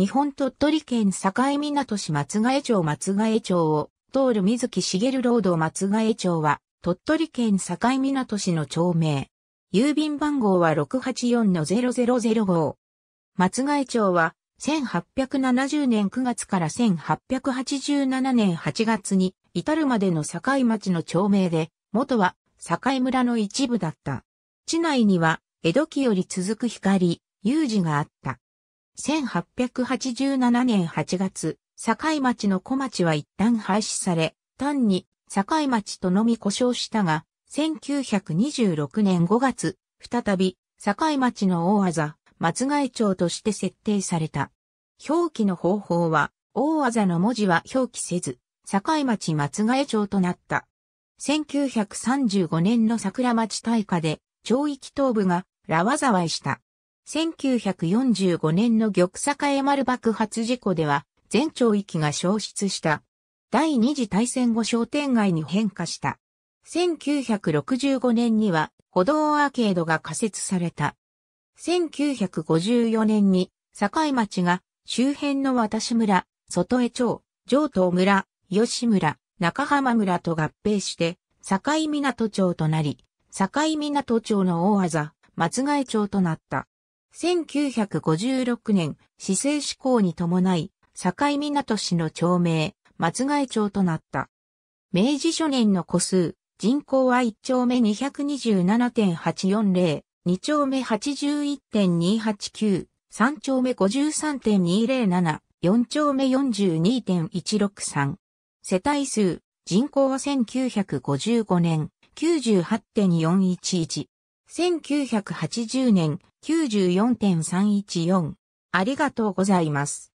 日本鳥取県境港市松ヶ江町松ヶ江町を通る水木しげるロード松ヶ江町は、鳥取県境港市の町名。郵便番号は684-0005。松ヶ江町は、1870年9月から1887年8月に至るまでの境町の町名で、元は境村の一部だった。地内には、江戸期より続く光、有事があった。1887年8月、境町の小町は一旦廃止され、単に境町とのみ故障したが、1926年5月、再び境町の大技、松貝町として設定された。表記の方法は、大技の文字は表記せず、境町松貝町となった。1935年の桜町大火で、町域東部がラワザワイした。1945年の玉栄丸爆発事故では、全町域が消失した。第二次大戦後商店街に変化した。1965年には歩道アーケードが仮設された。1954年に境町が周辺の私村、外江町、上東村、吉村、中浜村と合併して境港町となり、境港町の大技、松ヶ江町となった。1956年、市政施行に伴い、境港市の町名、松貝町となった。明治初年の個数、人口は1丁目227.840、2丁目81.289、3丁目53.207、4丁目42.163。世帯数、人口は1955年、98.411。1980年94.314。ありがとうございます。